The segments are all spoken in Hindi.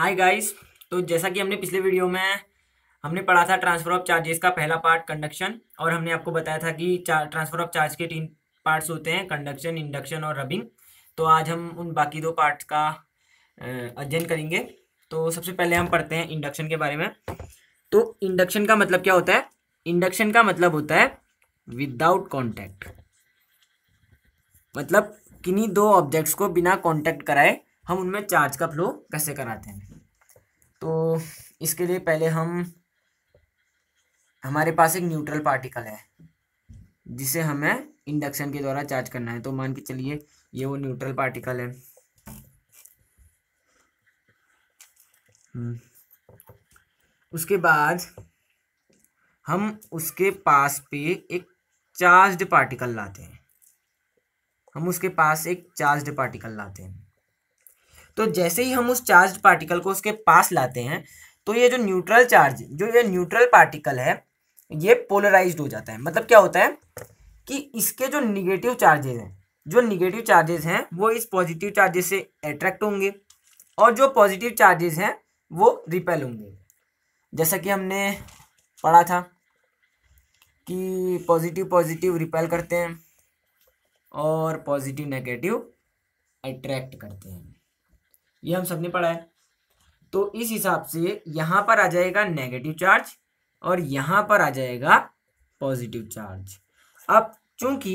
हाय गाइस तो जैसा कि हमने पिछले वीडियो में हमने पढ़ा था ट्रांसफर ऑफ चार्जेस का पहला पार्ट कंडक्शन और हमने आपको बताया था कि ट्रांसफर ऑफ चार्ज के तीन पार्ट्स होते हैं कंडक्शन इंडक्शन और रबिंग तो आज हम उन बाकी दो पार्ट्स का अध्ययन करेंगे तो सबसे पहले हम पढ़ते हैं इंडक्शन के बारे में तो इंडक्शन का मतलब क्या होता है इंडक्शन का मतलब होता है विदाउट कॉन्टैक्ट मतलब किन्हीं दो ऑब्जेक्ट्स को बिना कॉन्टैक्ट कराए हम उनमें चार्ज का फ्लो कैसे कराते हैं तो इसके लिए पहले हम हमारे पास एक न्यूट्रल पार्टिकल है जिसे हमें इंडक्शन के द्वारा चार्ज करना है तो मान के चलिए ये वो न्यूट्रल पार्टिकल है हम्म। उसके बाद हम उसके पास पे एक चार्ज्ड पार्टिकल लाते हैं हम उसके पास एक चार्ज्ड पार्टिकल लाते हैं तो जैसे ही हम उस चार्ज पार्टिकल को उसके पास लाते हैं तो ये जो न्यूट्रल चार्ज जो ये न्यूट्रल पार्टिकल है ये पोलराइज्ड हो जाता है मतलब क्या होता है कि इसके जो निगेटिव चार्जेज हैं जो निगेटिव चार्जेस हैं वो इस पॉजिटिव चार्जेस से अट्रैक्ट होंगे और जो पॉजिटिव चार्जेस हैं वो रिपेल होंगे जैसा कि हमने पढ़ा था कि पॉजिटिव पॉजिटिव रिपेल करते हैं और पॉजिटिव नेगेटिव अट्रैक्ट करते हैं ये हम सबने पढ़ा है तो इस हिसाब से यहां पर आ जाएगा नेगेटिव चार्ज और यहां पर आ जाएगा पॉजिटिव चार्ज अब चूंकि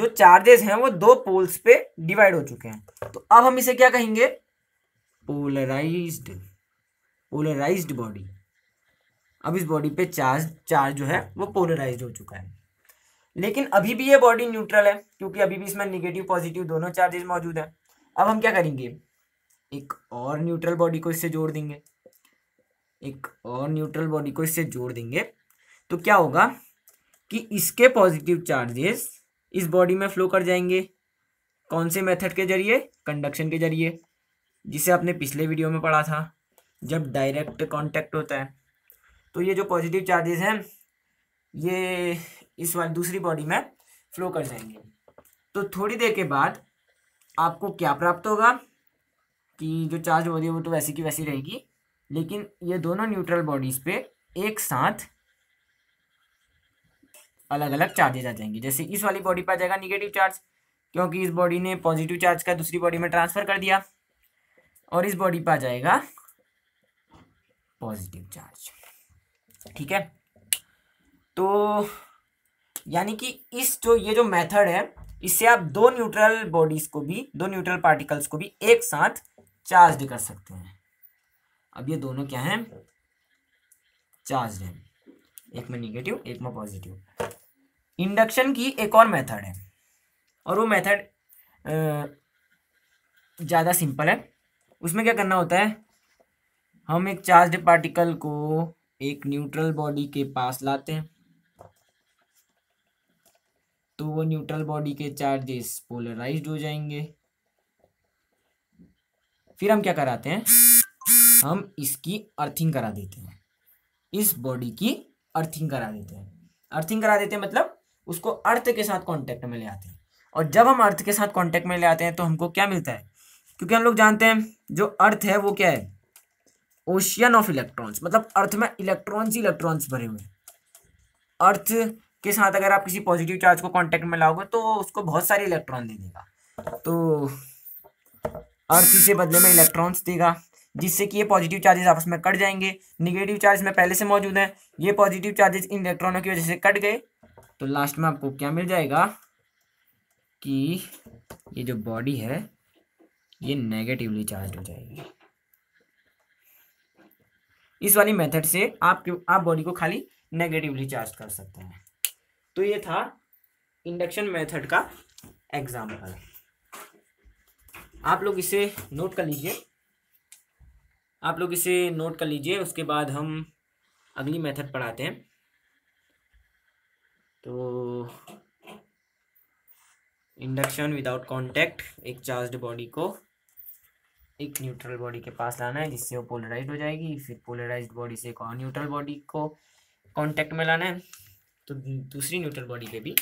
जो चार्जेस हैं वो दो पोल्स पे डिवाइड हो चुके हैं तो अब हम इसे क्या कहेंगे पोलराइज्ड पोलराइज्ड बॉडी अब इस बॉडी पे चार्ज चार्ज जो है वो पोलराइज्ड हो चुका है लेकिन अभी भी ये बॉडी न्यूट्रल है क्योंकि अभी भी इसमें निगेटिव पॉजिटिव दोनों चार्जेस मौजूद हैं अब हम क्या करेंगे एक और न्यूट्रल बॉडी को इससे जोड़ देंगे एक और न्यूट्रल बॉडी को इससे जोड़ देंगे तो क्या होगा कि इसके पॉजिटिव चार्जेस इस बॉडी में फ्लो कर जाएंगे कौन से मेथड के जरिए कंडक्शन के जरिए जिसे आपने पिछले वीडियो में पढ़ा था जब डायरेक्ट कांटेक्ट होता है तो ये जो पॉजिटिव चार्जेस हैं ये इस वाली दूसरी बॉडी में फ्लो कर जाएंगे तो थोड़ी देर के बाद आपको क्या प्राप्त होगा कि जो चार्ज हो रही है वो तो वैसी की वैसी रहेगी लेकिन ये दोनों न्यूट्रल बॉडीज़ पे एक साथ अलग अलग चार्जेज आ जाएंगे जैसे इस वाली बॉडी पर आ जाएगा निगेटिव चार्ज क्योंकि इस बॉडी ने पॉजिटिव चार्ज का दूसरी बॉडी में ट्रांसफ़र कर दिया और इस बॉडी पर आ जाएगा पॉजिटिव चार्ज ठीक है तो यानी कि इस जो ये जो मेथड है इससे आप दो न्यूट्रल बॉडीज़ को भी दो न्यूट्रल पार्टिकल्स को भी एक साथ चार्ज कर सकते हैं अब ये दोनों क्या हैं चार्ज हैं एक में निगेटिव एक में पॉजिटिव इंडक्शन की एक और मेथड है और वो मेथड ज़्यादा सिंपल है उसमें क्या करना होता है हम एक चार्ज पार्टिकल को एक न्यूट्रल बॉडी के पास लाते हैं तो वो न्यूट्रल बॉडी के चार्जेस पोलराइज्ड हो जाएंगे फिर हम क्या कराते हैं हम इसकी अर्थिंग करा देते हैं इस बॉडी की अर्थिंग करा देते हैं अर्थिंग करा देते हैं मतलब उसको अर्थ के साथ कॉन्टेक्ट में ले आते हैं और जब हम अर्थ के साथ कॉन्टेक्ट में ले आते हैं तो हमको क्या मिलता है क्योंकि हम लोग जानते हैं जो अर्थ है वो क्या है ओशियन ऑफ इलेक्ट्रॉन्स मतलब अर्थ में इलेक्ट्रॉन्स ही इलेक्ट्रॉन्स भरे हुए हैं अर्थ के साथ अगर आप किसी पॉजिटिव चार्ज को कॉन्टेक्ट में लाओगे तो उसको बहुत सारे इलेक्ट्रॉन दे देगा तो और तीसरे बदले में इलेक्ट्रॉन्स देगा जिससे कि ये पॉजिटिव चार्जेस आपस में कट जाएंगे निगेटिव चार्ज में पहले से मौजूद हैं ये पॉजिटिव चार्जेस इन इलेक्ट्रॉनों की वजह से कट गए तो लास्ट में आपको क्या मिल जाएगा कि ये जो बॉडी है ये नेगेटिवली चार्ज हो जाएगी इस वाली मेथड से आप आप बॉडी को खाली नेगेटिवली चार्ज कर सकते हैं तो ये था इंडक्शन मेथड का एग्जाम्पल आप लोग इसे नोट कर लीजिए आप लोग इसे नोट कर लीजिए उसके बाद हम अगली मेथड पढ़ाते हैं तो इंडक्शन विदाउट कांटेक्ट एक चार्ज्ड बॉडी को एक न्यूट्रल बॉडी के पास लाना है जिससे वो पोलराइज हो जाएगी फिर पोलराइज्ड बॉडी से एक और न्यूट्रल बॉडी को कांटेक्ट में लाना है तो दूसरी न्यूट्रल बॉडी पे भी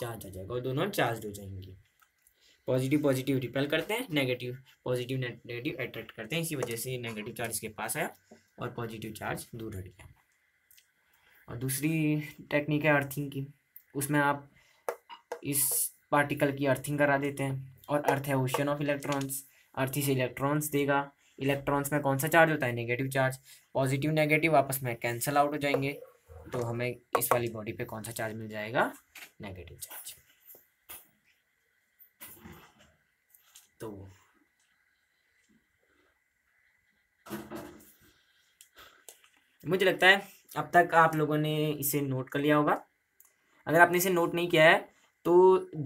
चार्ज आ जाएगा और दोनों चार्ज हो जाएंगी पॉजिटिव पॉजिटिव रिपेल करते हैं नेगेटिव पॉजिटिव नेगेटिव अट्रैक्ट करते हैं इसी वजह से नेगेटिव चार्ज इसके पास आया और पॉजिटिव चार्ज दूर हट गया और दूसरी टेक्निक है अर्थिंग की उसमें आप इस पार्टिकल की अर्थिंग करा देते हैं और अर्थ है ओशन ऑफ इलेक्ट्रॉन्स अर्थ से इलेक्ट्रॉन्स देगा इलेक्ट्रॉन्स में कौन सा चार्ज होता है नेगेटिव चार्ज पॉजिटिव नेगेटिव आपस में कैंसिल आउट हो जाएंगे तो हमें इस वाली बॉडी पे कौन सा चार्ज मिल जाएगा नेगेटिव चार्ज तो मुझे लगता है अब तक आप लोगों ने इसे नोट कर लिया होगा अगर आपने इसे नोट नहीं किया है तो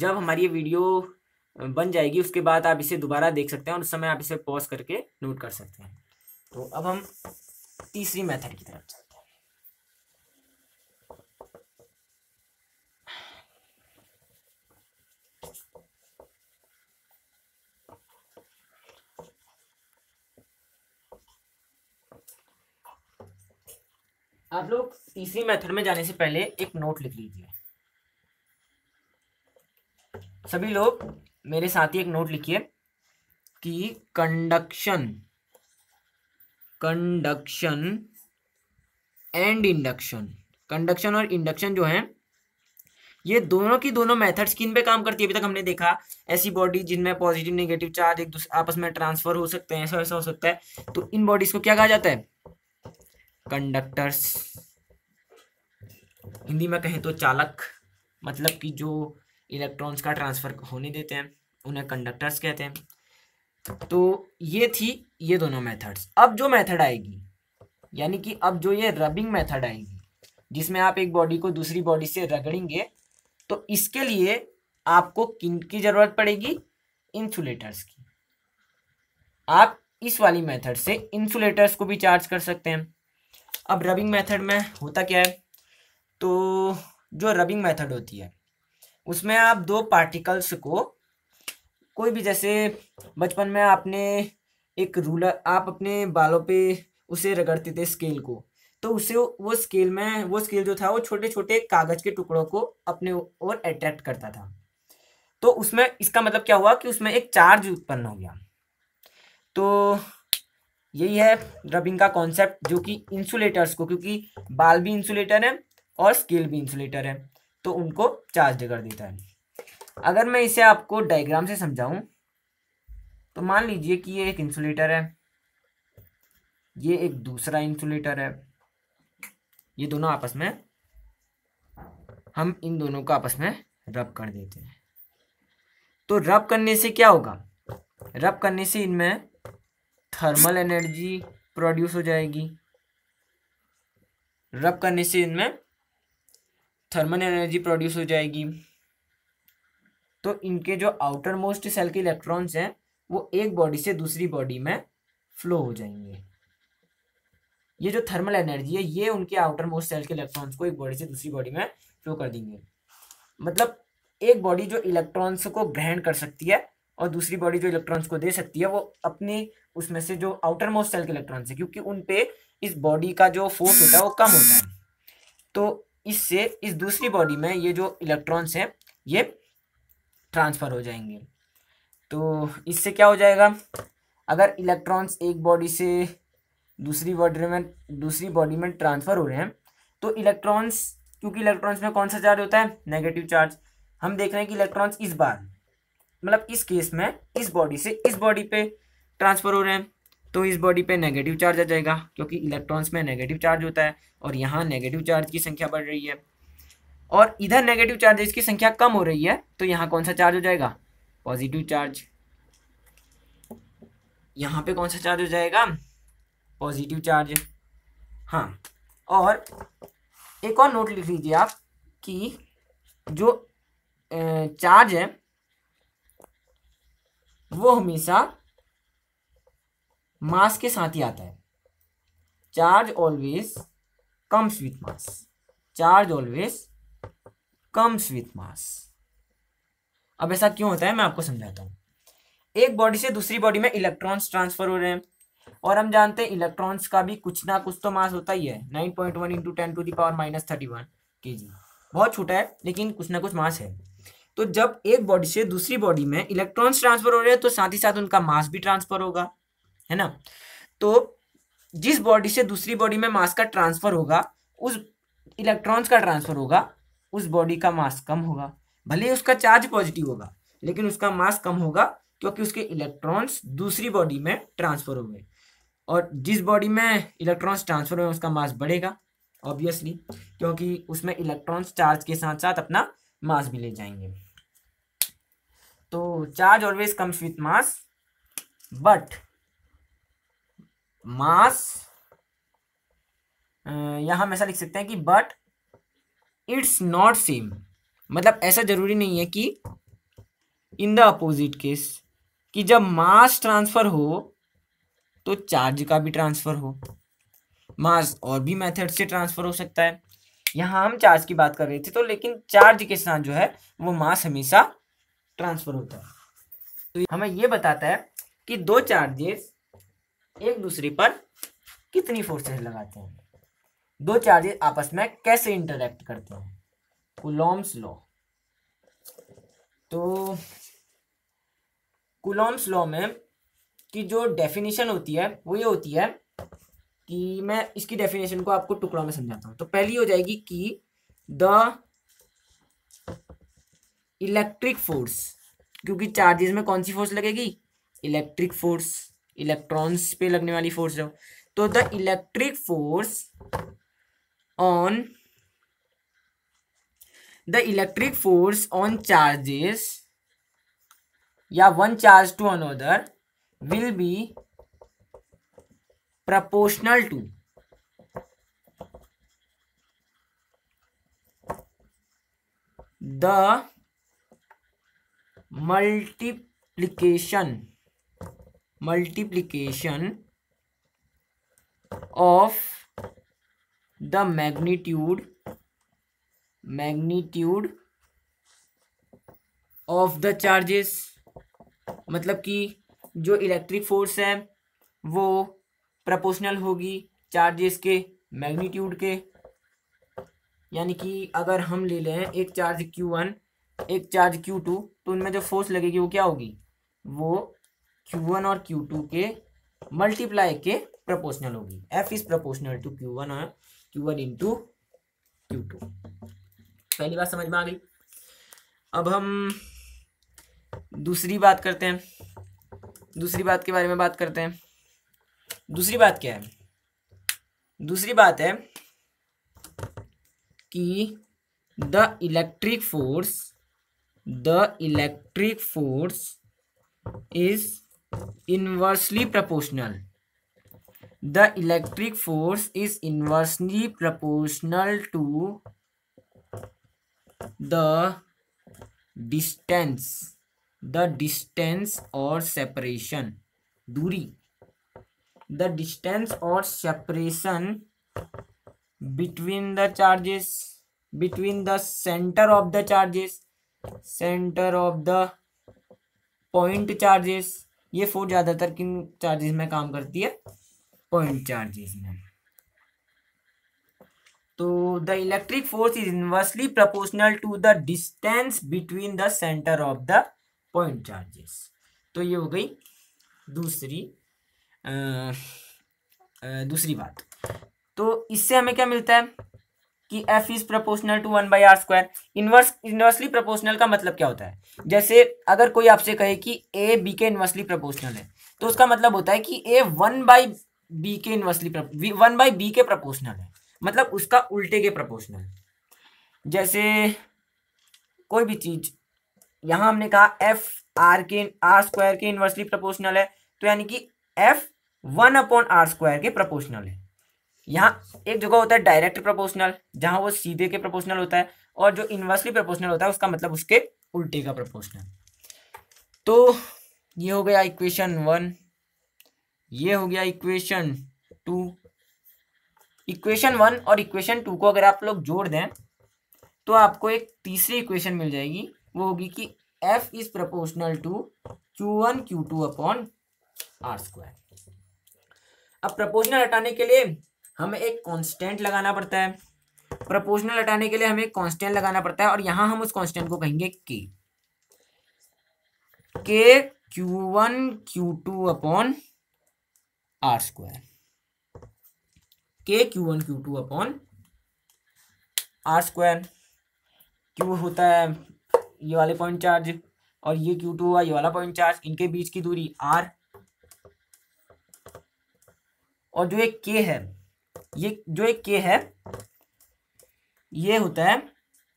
जब हमारी ये वीडियो बन जाएगी उसके बाद आप इसे दोबारा देख सकते हैं और उस समय आप इसे पॉज करके नोट कर सकते हैं तो अब हम तीसरी मेथड की तरफ आप लोग तीसरी मेथड में जाने से पहले एक नोट लिख लीजिए सभी लोग मेरे साथ ही एक नोट लिखिए कि conduction conduction and induction conduction और इंडक्शन जो है ये दोनों की दोनों मेथड्स किन पे काम करती है अभी तक हमने देखा ऐसी बॉडी जिनमें पॉजिटिव नेगेटिव चार्ज एक दूसरे आपस में ट्रांसफर हो सकते हैं ऐसा ऐसा हो सकता है तो इन बॉडीज को क्या कहा जाता है कंडक्टर्स हिंदी में कहें तो चालक मतलब कि जो इलेक्ट्रॉन्स का ट्रांसफ़र होने देते हैं उन्हें कंडक्टर्स कहते हैं तो ये थी ये दोनों मेथड्स अब जो मेथड आएगी यानी कि अब जो ये रबिंग मेथड आएगी जिसमें आप एक बॉडी को दूसरी बॉडी से रगड़ेंगे तो इसके लिए आपको किन की ज़रूरत पड़ेगी इंसुलेटर्स की आप इस वाली मेथड से इंसुलेटर्स को भी चार्ज कर सकते हैं अब रबिंग मेथड में होता क्या है तो जो रबिंग मेथड होती है उसमें आप दो पार्टिकल्स को कोई भी जैसे बचपन में आपने एक रूलर आप अपने बालों पे उसे रगड़ते थे स्केल को तो उसे वो स्केल में वो स्केल जो था वो छोटे छोटे कागज के टुकड़ों को अपने ओर अट्रैक्ट करता था तो उसमें इसका मतलब क्या हुआ कि उसमें एक चार्ज उत्पन्न हो गया तो यही है रबिंग का कॉन्सेप्ट जो कि इंसुलेटर्स को क्योंकि बाल भी इंसुलेटर है और स्केल भी इंसुलेटर है तो उनको चार्ज कर देता है अगर मैं इसे आपको डायग्राम से समझाऊं तो मान लीजिए कि ये एक इंसुलेटर है ये एक दूसरा इंसुलेटर है ये दोनों आपस में हम इन दोनों को आपस में रब कर देते हैं तो रब करने से क्या होगा रब करने से इनमें थर्मल एनर्जी प्रोड्यूस हो जाएगी रब करने से इनमें थर्मल एनर्जी प्रोड्यूस हो जाएगी तो इनके जो आउटर मोस्ट सेल के इलेक्ट्रॉन्स हैं वो एक बॉडी से दूसरी बॉडी में फ्लो हो जाएंगे ये जो थर्मल एनर्जी है ये उनके आउटर मोस्ट सेल के इलेक्ट्रॉन्स को एक बॉडी से दूसरी बॉडी में फ्लो कर देंगे मतलब एक बॉडी जो इलेक्ट्रॉन्स को ग्रहण कर सकती है और दूसरी बॉडी जो इलेक्ट्रॉन्स को दे सकती है वो अपने उसमें से जो आउटर मोस्ट सेल के इलेक्ट्रॉन्स है क्योंकि उन पे इस बॉडी का जो फोर्स होता है वो कम होता है तो इससे इस दूसरी बॉडी में ये जो इलेक्ट्रॉन्स हैं ये ट्रांसफ़र हो जाएंगे तो इससे क्या हो जाएगा अगर इलेक्ट्रॉन्स एक बॉडी से दूसरी बॉडी में दूसरी बॉडी में ट्रांसफ़र हो रहे हैं तो इलेक्ट्रॉन्स क्योंकि इलेक्ट्रॉन्स में कौन सा चार्ज होता है नेगेटिव चार्ज हम देख रहे हैं कि इलेक्ट्रॉन्स इस बार मतलब इस केस में इस बॉडी से इस बॉडी पे ट्रांसफर हो रहे हैं तो इस बॉडी पे नेगेटिव चार्ज आ जाएगा क्योंकि इलेक्ट्रॉन्स में नेगेटिव चार्ज होता है और यहाँ नेगेटिव चार्ज की संख्या बढ़ रही है और इधर नेगेटिव चार्जेस की संख्या कम हो रही है तो यहाँ कौन सा चार्ज हो जाएगा पॉजिटिव चार्ज यहाँ पे कौन सा चार्ज हो जाएगा पॉजिटिव चार्ज हाँ और एक और नोट लिख लीजिए आप कि जो चार्ज है वो हमेशा मास के साथ ही आता है charge always comes with mass charge always comes with mass अब ऐसा क्यों होता है मैं आपको समझाता हूँ एक बॉडी से दूसरी बॉडी में इलेक्ट्रॉन्स ट्रांसफर हो रहे हैं और हम जानते हैं इलेक्ट्रॉन्स का भी कुछ ना कुछ तो मास होता ही है nine point one into ten to the power minus thirty one K G बहुत छोटा है लेकिन कुछ ना कुछ मास है तो जब एक बॉडी से दूसरी बॉडी में इलेक्ट्रॉन्स ट्रांसफर हो रहे हैं तो साथ ही साथ उनका मास भी ट्रांसफर होगा है ना तो जिस बॉडी से दूसरी बॉडी में मास का ट्रांसफर होगा उस इलेक्ट्रॉन्स का ट्रांसफर होगा उस बॉडी का मास कम होगा भले ही उसका चार्ज पॉजिटिव होगा लेकिन उसका मास कम होगा क्योंकि उसके इलेक्ट्रॉन्स दूसरी बॉडी में ट्रांसफर हो गए और जिस बॉडी में इलेक्ट्रॉन्स ट्रांसफर हुए उसका मास बढ़ेगा ऑब्वियसली क्योंकि उसमें इलेक्ट्रॉन्स चार्ज के साथ साथ अपना मास भी ले जाएंगे तो charge always comes with mass but mass यहां हम ऐसा लिख सकते हैं कि बट इट्स नॉट सेम मतलब ऐसा जरूरी नहीं है कि इन द अपोजिट केस कि जब मास ट्रांसफ़र हो तो चार्ज का भी ट्रांसफ़र हो मास और भी मेथड से ट्रांसफ़र हो सकता है यहाँ हम चार्ज की बात कर रहे थे तो लेकिन चार्ज के साथ जो है वो मास हमेशा ट्रांसफर होता है तो हमें ये बताता है कि दो चार्जेस एक दूसरे पर कितनी फोर्सेस लगाते हैं दो चार्जेस आपस में कैसे इंटरेक्ट करते हैं कुलॉम्स लॉ तो कुलॉम्स लॉ में की जो डेफिनेशन होती है वो ये होती है कि मैं इसकी डेफिनेशन को आपको टुकड़ों में समझाता हूं तो पहली हो जाएगी कि द इलेक्ट्रिक फोर्स क्योंकि चार्जेस में कौन सी फोर्स लगेगी इलेक्ट्रिक फोर्स इलेक्ट्रॉन्स पे लगने वाली फोर्स है तो the electric force on the electric force on charges या one charge to another will be proportional to the multiplication multiplication of the magnitude magnitude of the charges मतलब कि जो इलेक्ट्रिक फोर्स है वो प्रपोशनल होगी चार्जेस के मैग्नीट्यूड के यानी कि अगर हम ले लें एक चार्ज क्यू वन एक चार्ज क्यू टू तो उनमें जो फोर्स लगेगी वो क्या होगी वो क्यू वन और क्यू टू के मल्टीप्लाई के प्रपोशनल होगी F is proportional to Q one और Q one into Q two पहली बात समझ में आ गई अब हम दूसरी बात करते हैं दूसरी बात के बारे में बात करते हैं दूसरी बात क्या है दूसरी बात है कि the electric force the electric force is inversely proportional the electric force is inversely proportional to the distance the distance और सेपरेशन दूरी द डिस्टेंस और separation between the charges between the centre of the charges centre of the point charges ये फोर्स ज्यादातर किन चार्जेस में काम करती है पॉइंट चार्जेस में तो the electric force is inversely proportional to the distance between the centre of the point charges तो ये हो गई दूसरी दूसरी बात तो इससे हमें क्या मिलता है कि F is proportional to one by R square inverse inversely proportional का मतलब क्या होता है जैसे अगर कोई आपसे कहे कि ए बी के इनवर्सली प्रपोर्शनल है तो उसका मतलब होता है कि ए वन बाई बी के इनवर्सली वन बाई बी के प्रपोर्शनल है मतलब उसका उल्टे के प्रपोर्शनल जैसे कोई भी चीज यहां हमने कहा एफ आर के आर स्क्वायर के इनवर्सली प्रपोर्शनल है तो यानी कि F one upon R square के प्रोपोर्शनल है यहाँ एक जगह होता है डायरेक्ट प्रोपोर्शनल जहां वो सीधे के प्रोपोर्शनल होता है और जो इनवर्सली प्रोपोर्शनल होता है उसका मतलब उसके उल्टे का प्रोपोर्शनल तो ये हो गया इक्वेशन वन ये हो गया इक्वेशन टू इक्वेशन वन और इक्वेशन टू को अगर आप लोग जोड़ दें तो आपको एक तीसरी इक्वेशन मिल जाएगी वो होगी कि F is proportional to Q one Q two upon R square अब प्रपोजनल हटाने के लिए हमें एक कॉन्स्टेंट लगाना पड़ता है प्रपोजनल हटाने के लिए हमें कॉन्स्टेंट लगाना पड़ता है और यहां हम उस कॉन्स्टेंट को कहेंगे के K Q one Q two upon R square K Q one Q two upon R square Q होता है ये वाले पॉइंट चार्ज और ये क्यू टू हुआ ये वाला पॉइंट चार्ज इनके बीच की दूरी आर और जो एक के है ये जो एक के है ये होता है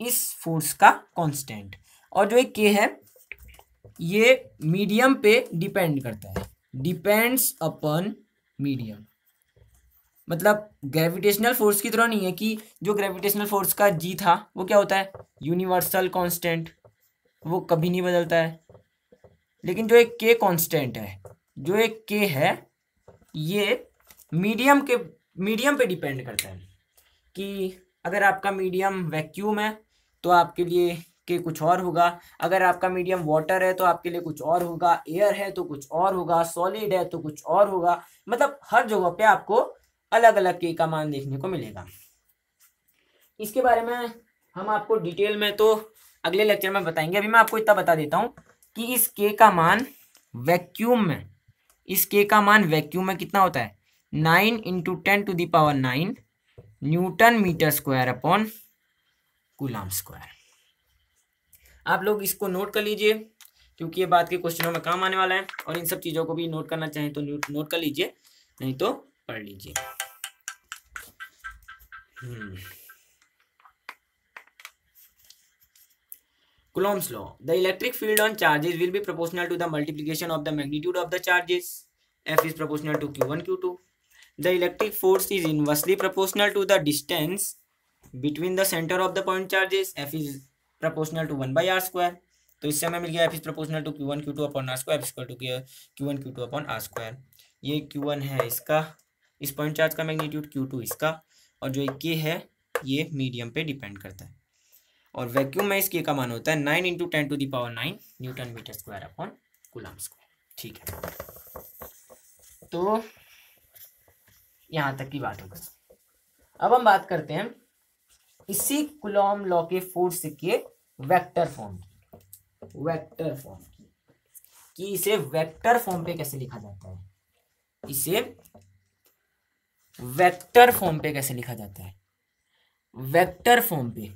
इस फोर्स का कांस्टेंट और जो एक के है ये मीडियम पे डिपेंड करता है डिपेंड्स अपॉन मीडियम मतलब ग्रेविटेशनल फोर्स की तरह नहीं है कि जो ग्रेविटेशनल फोर्स का जी था वो क्या होता है यूनिवर्सल कांस्टेंट वो कभी नहीं बदलता है लेकिन जो एक के कांस्टेंट है जो एक के है ये मीडियम के मीडियम पे डिपेंड करता है कि अगर आपका मीडियम वैक्यूम है तो आपके लिए के कुछ और होगा अगर आपका मीडियम वाटर है तो आपके लिए कुछ और होगा एयर है तो कुछ और होगा सॉलिड है तो कुछ और होगा मतलब हर जगह पे आपको अलग अलग के का मान देखने को मिलेगा इसके बारे में हम आपको डिटेल में तो अगले लेक्चर में बताएंगे अभी मैं आपको इतना बता देता हूँ कि इस के का मान वैक्यूम में इस के का मान वैक्यूम में कितना होता है nine into ten to the power nine newton metre square upon coulomb square आप लोग इसको नोट कर लीजिए क्योंकि ये बात के क्वेश्चनों में काम आने वाला है और इन सब चीजों को भी नोट करना चाहें तो नोट कर लीजिए नहीं तो पढ़ लीजिए Coulomb's law the electric field on charges will be proportional to the multiplication of the magnitude of the charges F is proportional to Q one Q two the electric force is inversely proportional to the distance between the centre of the point charges F is proportional to one by R square तो इससे हमें मिल गया F is proportional to Q one Q two upon R square F square to Q one Q two upon R square ये क्यू वन है इसका इस पॉइंट चार्ज का मैग्नीट्यूड क्यू टू इसका और जो के है ये मीडियम पे डिपेंड करता है और वैक्यूम में इसके का मान होता है nine into ten to the power nine newton metre square upon coulomb square ठीक है तो यहां तक की बात हो गई अब हम बात करते हैं इसी कुलॉम लॉ के फोर्स के वेक्टर फॉर्म की वेक्टर फॉर्म की कि इसे वेक्टर फॉर्म पे कैसे लिखा जाता है इसे वेक्टर फॉर्म पे कैसे लिखा जाता है वेक्टर फॉर्म पे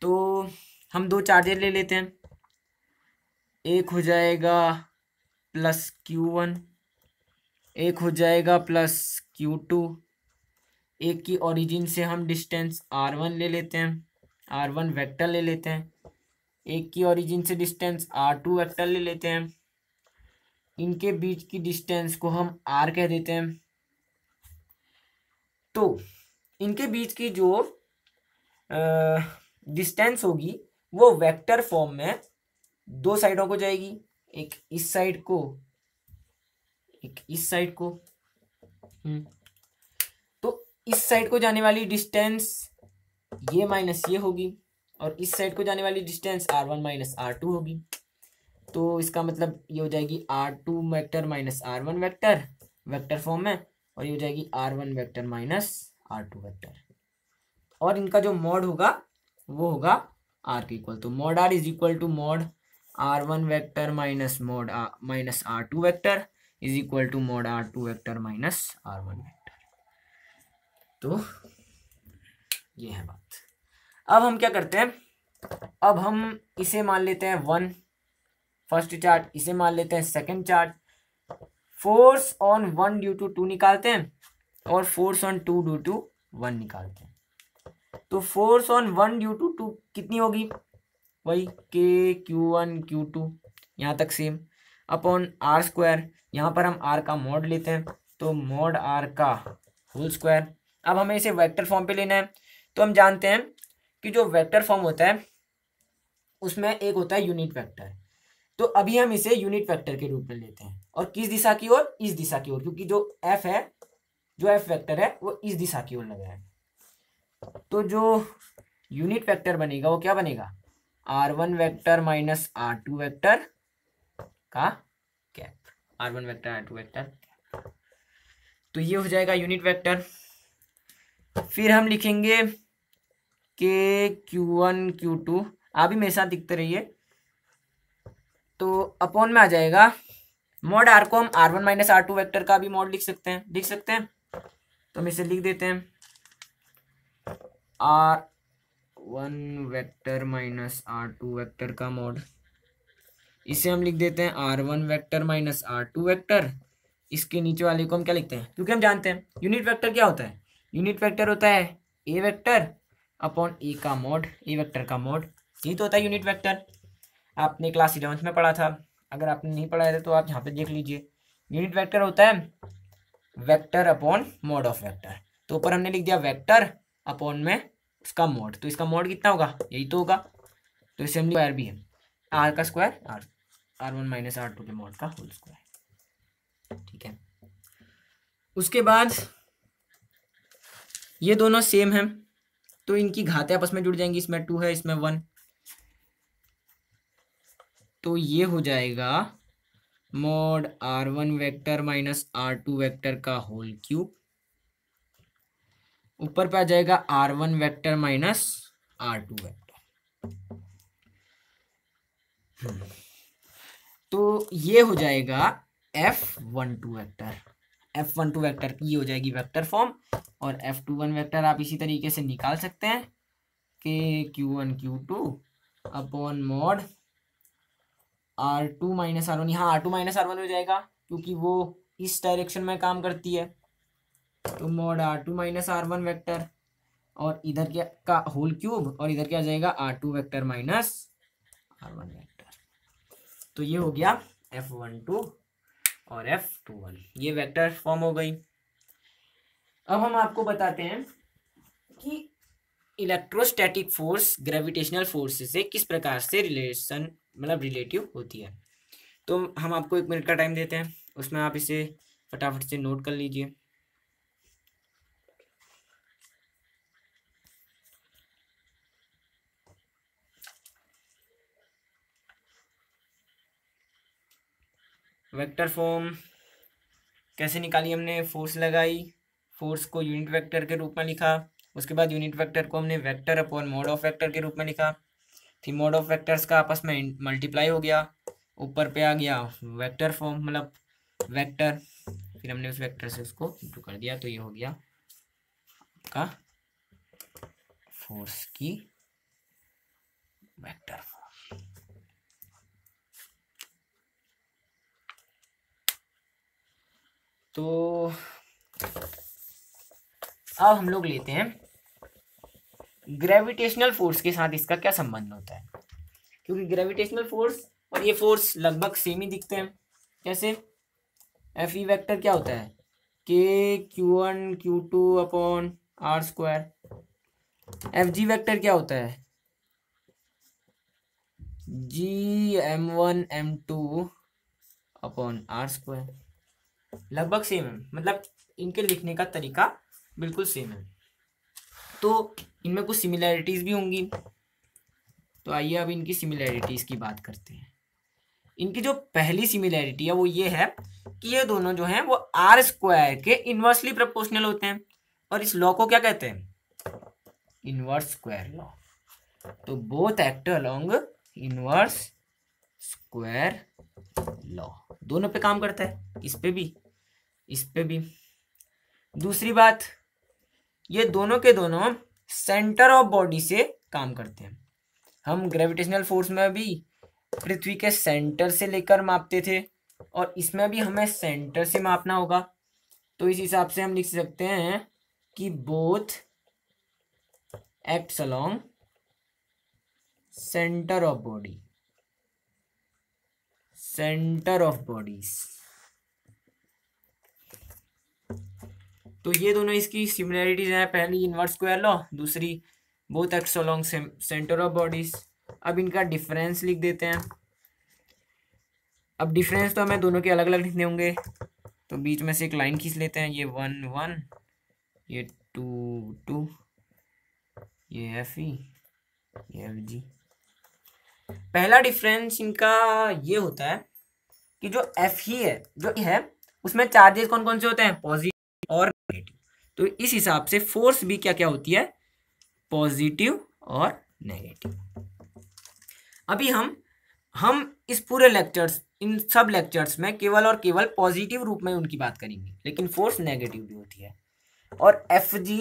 तो हम दो चार्जर ले लेते हैं एक हो जाएगा प्लस क्यू वन एक हो जाएगा प्लस क्यू टू एक की ओरिजिन से हम डिस्टेंस आर वन ले लेते हैं आर वन वैक्टर ले लेते हैं एक की ओरिजिन से डिस्टेंस आर टू वैक्टर ले लेते हैं इनके बीच की डिस्टेंस को हम आर कह देते हैं तो इनके बीच की जो डिस्टेंस होगी वो वेक्टर फॉर्म में दो साइडों को जाएगी एक इस साइड को एक इस साइड को हम्म, तो इस साइड को जाने वाली डिस्टेंस ये माइनस ये होगी और इस साइड को जाने वाली distance R one minus R two होगी तो इसका मतलब ये हो जाएगी R two vector minus R one vector vector form में और ये हो जाएगी R one vector minus R two vector और इनका जो मॉड होगा वो होगा आर के इक्वल तो mod R is equal to mod R one vector minus mod minus R two vector is equal to mod R two vector minus R one vector तो ये है बात अब हम क्या करते हैं अब हम इसे मान लेते हैं वन फर्स्ट चार्ट इसे मान लेते हैं second charge force on one due to two निकालते हैं और force on two due to one निकालते हैं तो force on one due to two कितनी होगी वही के क्यू वन क्यू टू यहाँ तक सेम अपॉन आर स्क्वायर यहाँ पर हम आर का मोड लेते हैं तो मोड आर का होल स्क्वायर अब हमें इसे वेक्टर फॉर्म पे लेना है तो हम जानते हैं कि जो वेक्टर फॉर्म होता है उसमें एक होता है यूनिट वेक्टर तो अभी हम इसे यूनिट वेक्टर के रूप में लेते हैं और किस दिशा की ओर इस दिशा की ओर क्योंकि जो एफ है जो एफ वेक्टर है वो इस दिशा की ओर लगा है तो जो यूनिट वेक्टर बनेगा वो क्या बनेगा R one vector minus R two vector का cap R one vector R two vector तो ये हो जाएगा यूनिट वैक्टर फिर हम लिखेंगे के क्यू वन क्यू टू आप भी मेरे साथ दिखते रहिए तो अपॉन में आ जाएगा मॉड आर को हम R one minus R two vector का भी मॉड लिख सकते हैं लिख सकते हैं तो हम इसे लिख देते हैं R one vector minus R two vector का मॉड इसे हम लिख देते हैं R one vector minus R two vector इसके नीचे वाले को हम क्या लिखते हैं क्योंकि हम जानते हैं यूनिट वैक्टर क्या होता है यूनिट वैक्टर होता है ए वैक्टर अपॉन ए का मॉड ए वैक्टर का मॉड यही तो होता है यूनिट वैक्टर आपने क्लास इलेवंथ में पढ़ा था अगर आपने नहीं पढ़ाया था तो आप यहाँ पे देख लीजिए यूनिट वेक्टर होता है vector upon mod of vector तो ऊपर हमने लिख दिया वेक्टर अपॉन में इसका मोड तो इसका मोड कितना होगा यही तो होगा तो असेंबली वायर भी है आर का square R R one minus R two के मॉड का होल स्क्वायर ठीक है उसके बाद ये दोनों सेम हैं तो इनकी घातें आपस में जुड़ जाएंगी इसमें टू है इसमें वन तो ये हो जाएगा mod R one vector minus R two vector का होल क्यूब ऊपर पे आ जाएगा R one vector minus R two vector तो ये हो जाएगा F one two vector F one two vector की हो जाएगी वेक्टर फॉर्म और एफ टू वन वैक्टर आप इसी तरीके से निकाल सकते हैं K Q one Q two upon mod R two minus R one यहाँ R two minus R one हो जाएगा क्योंकि वो इस डायरेक्शन में काम करती है तो mod R two minus R one vector और इधर क्या का होल क्यूब और इधर क्या जाएगा R two vector minus R one vector तो ये हो गया एफ वन टू और एफ टू वन ये वैक्टर फॉर्म हो गई अब हम आपको बताते हैं कि इलेक्ट्रोस्टैटिक फोर्स ग्रेविटेशनल फोर्स से किस प्रकार से रिलेशन मतलब रिलेटिव होती है तो हम आपको एक मिनट का टाइम देते हैं उसमें आप इसे फटाफट से नोट कर लीजिए वेक्टर फॉर्म कैसे निकाली हमने फोर्स लगाई फोर्स को यूनिट वेक्टर के रूप में लिखा उसके बाद यूनिट वेक्टर को हमने vector upon mod of vector के रूप में लिखा फिर मोड ऑफ वेक्टर्स का आपस में मल्टीप्लाई हो गया ऊपर पे आ गया वेक्टर फॉर्म मतलब वेक्टर फिर हमने उस वेक्टर से उसको इंटू कर दिया तो ये हो गया आपका फोर्स की वेक्टर फॉर्म तो अब हम लोग लेते हैं ग्रेविटेशनल फोर्स के साथ इसका क्या संबंध होता है क्योंकि ग्रेविटेशनल फोर्स और ये फोर्स लगभग सेम ही दिखते हैं कैसे एफ ई वैक्टर क्या होता है K Q one Q two upon R square F G vector क्या होता है G M one M two upon R square लगभग सेम है मतलब इनके लिखने का तरीका बिल्कुल सेम है तो इनमें कुछ सिमिलैरिटीज़ भी होंगी तो आइए अब इनकी सिमिलैरिटीज़ की बात करते हैं इनकी जो पहली सिमिलैरिटी है वो ये है कि ये दोनों जो हैं वो आर स्क्वायर के इन्वर्सली प्रोपोर्शनल होते हैं और इस लॉ को क्या कहते हैं इनवर्स स्क्वायर लॉ तो both act along inverse square law दोनों पे काम करता है इस पे भी इस पे भी दूसरी बात ये दोनों के दोनों सेंटर ऑफ बॉडी से काम करते हैं हम ग्रेविटेशनल फोर्स में भी पृथ्वी के सेंटर से लेकर मापते थे और इसमें भी हमें सेंटर से मापना होगा तो इस हिसाब से हम लिख सकते हैं कि both acts along centre of body centre of bodies तो ये दोनों इसकी सिमिलैरिटीज हैं पहली इनवर्स स्क्वायर लॉ दूसरी both acts along centre of bodies अब इनका डिफरेंस लिख देते हैं अब डिफरेंस तो हमें दोनों के अलग अलग लिखने होंगे तो बीच में से एक लाइन खींच लेते हैं ये वन वन ये टू टू ये एफ ई e, ये एफ जी पहला डिफरेंस इनका ये होता है कि जो एफ ही है जो e है उसमें चार्जेस कौन कौन से होते हैं पॉजिटिव और नेगेटिव तो इस हिसाब से फोर्स भी क्या क्या होती है पॉजिटिव और नेगेटिव अभी हम हम इस पूरे लेक्चर्स इन सब लेक्चर्स में केवल और केवल पॉजिटिव रूप में उनकी बात करेंगे लेकिन फोर्स नेगेटिव भी होती है और एफ जी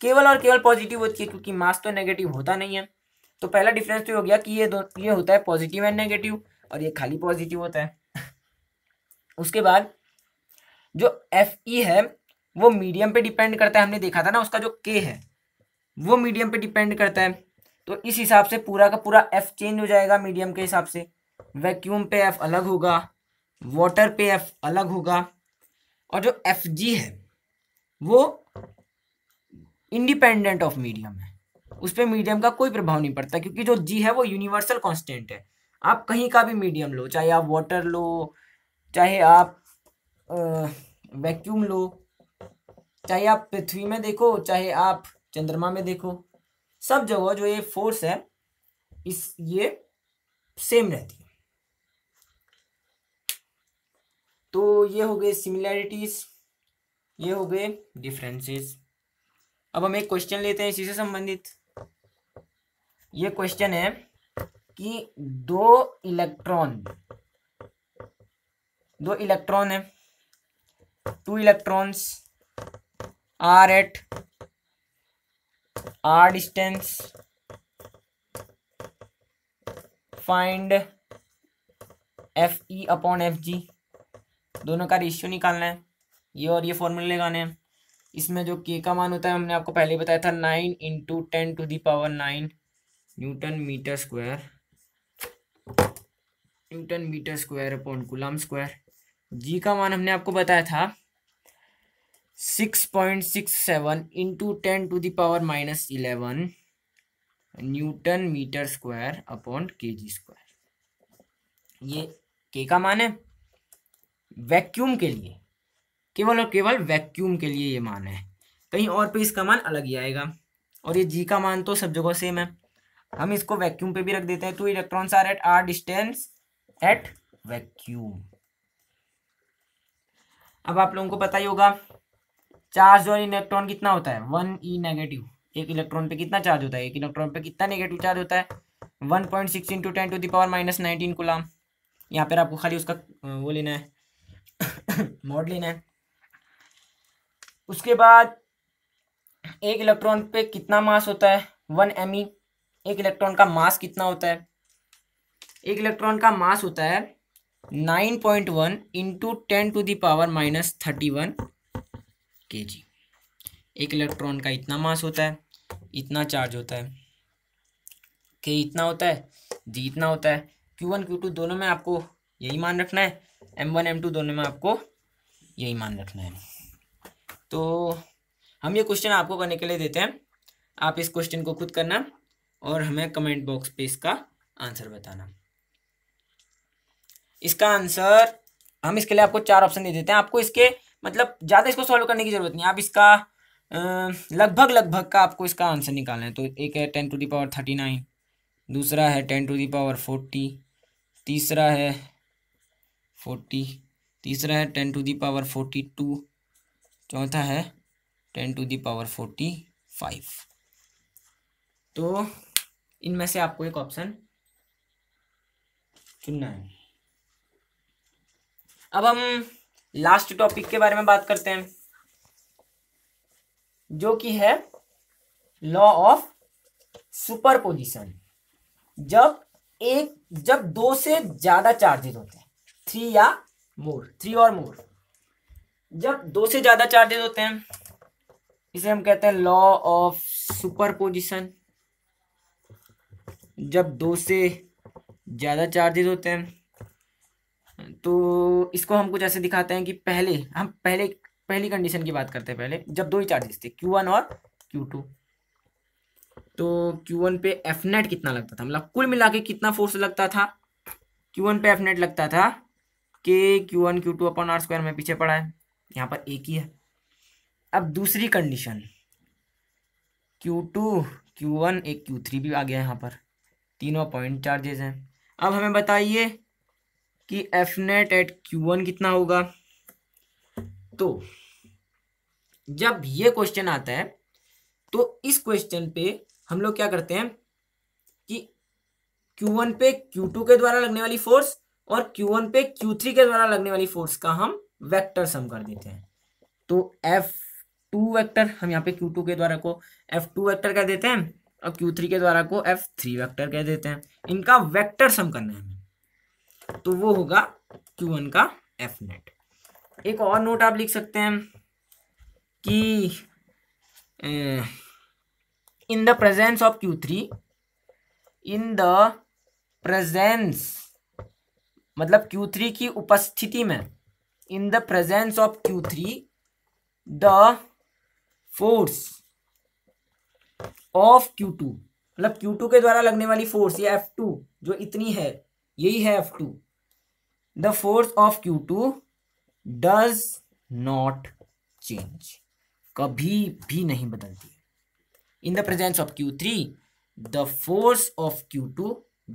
केवल और केवल पॉजिटिव होती है क्योंकि मास तो नेगेटिव होता नहीं है तो पहला डिफरेंस तो हो गया कि ये दो ये होता है पॉजिटिव एंड नेगेटिव और ये खाली पॉजिटिव होता है उसके बाद जो एफ ई है वो मीडियम पे डिपेंड करता है हमने देखा था ना उसका जो के है वो मीडियम पे डिपेंड करता है तो इस हिसाब से पूरा का पूरा एफ चेंज हो जाएगा मीडियम के हिसाब से वैक्यूम पे एफ अलग होगा वाटर पे एफ अलग होगा और जो एफ जी है वो इंडिपेंडेंट ऑफ मीडियम है उस पर मीडियम का कोई प्रभाव नहीं पड़ता क्योंकि जो जी है वो यूनिवर्सल कॉन्स्टेंट है आप कहीं का भी मीडियम लो चाहे आप वाटर लो चाहे आप वैक्यूम लो चाहे आप पृथ्वी में देखो चाहे आप चंद्रमा में देखो सब जगह जो ये फोर्स है इस ये सेम रहती है तो ये हो गए सिमिलैरिटीज ये हो गए डिफरेंसेस अब हम एक क्वेश्चन लेते हैं इसी से संबंधित ये क्वेश्चन है कि दो इलेक्ट्रॉन दो इलेक्ट्रॉन है two electrons are at R distance find F E upon F G दोनों का रेशियो निकालना है ये और ये फॉर्मूले लगाने हैं इसमें जो के का मान होता है हमने आपको पहले बताया था nine into ten to the power nine newton metre square newton metre square upon coulomb square G का मान हमने आपको बताया था six point six seven into ten to the power minus eleven newton metre square upon K G square ये के का मान है वैक्यूम के लिए केवल और केवल वैक्यूम के लिए ये मान है कहीं और पे इसका मान अलग ही आएगा और ये जी का मान तो सब जगह सेम है हम इसको वैक्यूम पे भी रख देते हैं तो electrons are at R distance at vacuum अब आप लोगों को पता ही होगा चार्ज और इलेक्ट्रॉन कितना होता है वन ई नेगेटिव एक इलेक्ट्रॉन पे कितना चार्ज होता है एक इलेक्ट्रॉन पे कितना नेगेटिव चार्ज होता है one point six into ten to the power minus nineteen coulomb यहाँ पर आपको खाली उसका वो लेना है मॉड लेना है उसके बाद एक इलेक्ट्रॉन पे कितना मास होता है वन एम ई एक इलेक्ट्रॉन का मास कितना होता है एक इलेक्ट्रॉन का मास होता है nine point one into ten to the power minus thirty one K G एक इलेक्ट्रॉन का इतना मास होता है इतना चार्ज होता है के इतना होता है जी इतना होता है क्यू वन क्यू टू दोनों में आपको यही मान रखना है एम वन एम टू दोनों में आपको यही मान रखना है तो हम ये क्वेश्चन आपको करने के लिए देते हैं आप इस क्वेश्चन को खुद करना और हमें कमेंट बॉक्स पे इसका आंसर बताना इसका आंसर हम इसके लिए आपको चार ऑप्शन दे देते हैं आपको इसके मतलब ज़्यादा इसको सॉल्व करने की ज़रूरत नहीं आप इसका लगभग लगभग का आपको इसका आंसर निकालना है तो एक है ten to the power thirty nine दूसरा है ten to the power forty तीसरा है फोर्टी तीसरा है ten to the power forty two चौथा है ten to the power forty five तो इनमें से आपको एक ऑप्शन चुनना है अब हम लास्ट टॉपिक के बारे में बात करते हैं जो कि है लॉ ऑफ सुपरपोजिशन जब एक जब दो से ज्यादा चार्जेस होते हैं थ्री या मोर थ्री और मोर जब दो से ज्यादा चार्जेस होते हैं इसे हम कहते हैं लॉ ऑफ सुपरपोजिशन जब दो से ज़्यादा चार्जेस होते हैं तो इसको हम कुछ ऐसे दिखाते हैं कि पहले हम पहले पहली कंडीशन की बात करते हैं पहले जब दो ही चार्जेस थे क्यू वन और क्यू टू तो क्यू वन पे एफ नेट कितना लगता था मतलब कुल मिला के कितना फोर्स लगता था क्यू वन पे एफ नेट लगता था K Q one Q two upon R square में पीछे पड़ा है यहाँ पर एक ही है अब दूसरी condition Q two Q one एक क्यू थ्री भी आ गया यहाँ पर तीनों पॉइंट चार्जेस हैं अब हमें बताइए कि F net at Q one कितना होगा तो जब ये क्वेश्चन आता है तो इस क्वेश्चन पे हम लोग क्या करते हैं कि Q1 पे Q2 के द्वारा लगने वाली फोर्स और Q1 पे Q3 के द्वारा लगने वाली फोर्स का हम वेक्टर सम कर देते हैं तो F2 वेक्टर हम यहाँ पे Q2 के द्वारा को F2 वेक्टर कर देते हैं और क्यू थ्री के द्वारा को एफ थ्री वैक्टर कह देते हैं इनका वेक्टर सम करना है तो वो होगा क्यू वन का एफ नेट एक और नोट आप लिख सकते हैं कि in the presence of Q three in the presence मतलब क्यू थ्री की उपस्थिति में in the presence of Q three the force of Q2 मतलब Q2 के द्वारा लगने वाली फोर्स या F2 जो इतनी है यही है F2 two the force of Q two does not change कभी भी नहीं बदलती in the presence of Q three the force of Q two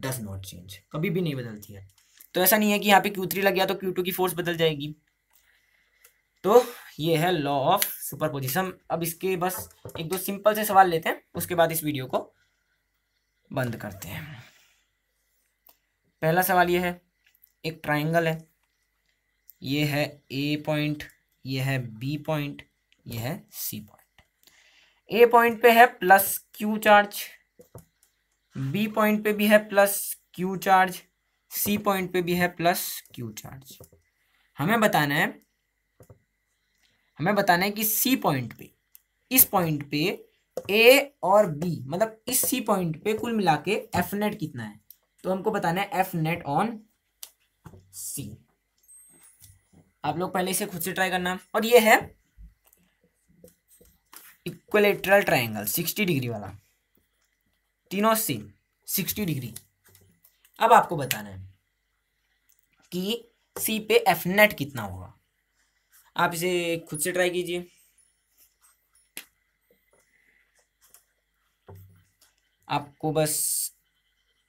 does not change कभी भी नहीं बदलती है तो ऐसा नहीं है कि यहाँ पे क्यू थ्री लग गया तो क्यू टू की फोर्स बदल जाएगी तो ये है लॉ ऑफ सुपरपोजिशन अब इसके बस एक दो सिंपल से सवाल लेते हैं उसके बाद इस वीडियो को बंद करते हैं पहला सवाल ये है एक ट्राइंगल है ये है ए पॉइंट ये है बी पॉइंट ये है सी पॉइंट ए पॉइंट पे है plus Q charge B point पे भी है plus Q charge C point पे भी है प्लस क्यू चार्ज हमें बताना है हमें बताना है कि सी पॉइंट पे इस पॉइंट पे ए और बी मतलब इस सी पॉइंट पे कुल मिला के एफ नेट कितना है तो हमको बताना है एफ नेट ऑन सी आप लोग पहले इसे खुद से ट्राई करना और ये है इक्वलेटरल ट्राइंगल सिक्सटी डिग्री वाला तीनों सेम सिक्सटी डिग्री अब आपको बताना है कि सी पे एफ नेट कितना होगा आप इसे खुद से ट्राई कीजिए आपको बस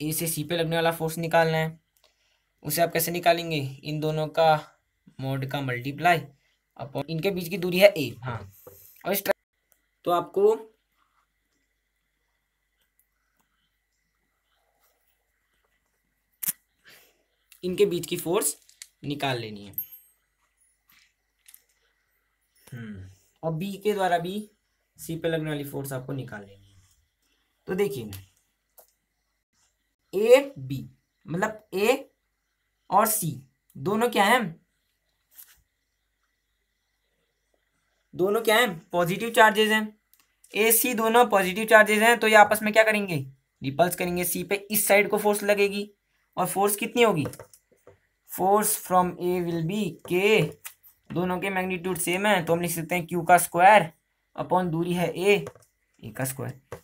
इसे सी पे लगने वाला फोर्स निकालना है उसे आप कैसे निकालेंगे इन दोनों का मोड का मल्टीप्लाई अपॉन इनके बीच की दूरी है ए हाँ और इस तो आपको इनके बीच की फोर्स निकाल लेनी है हम्म। और बी के द्वारा भी सी पे लगने वाली फोर्स आपको निकाल लेनी है तो देखिए ए बी मतलब ए और सी दोनों क्या है दोनों क्या है पॉजिटिव चार्जेस हैं ए सी दोनों पॉजिटिव चार्जेस हैं तो ये आपस में क्या करेंगे रिपल्स करेंगे सी पे इस साइड को फोर्स लगेगी और फोर्स कितनी होगी force from A will be के दोनों के मैग्नीट्यूड सेम है तो हम लिख सकते हैं क्यू का स्क्वायर अपॉन दूरी है ए ए का स्क्वायर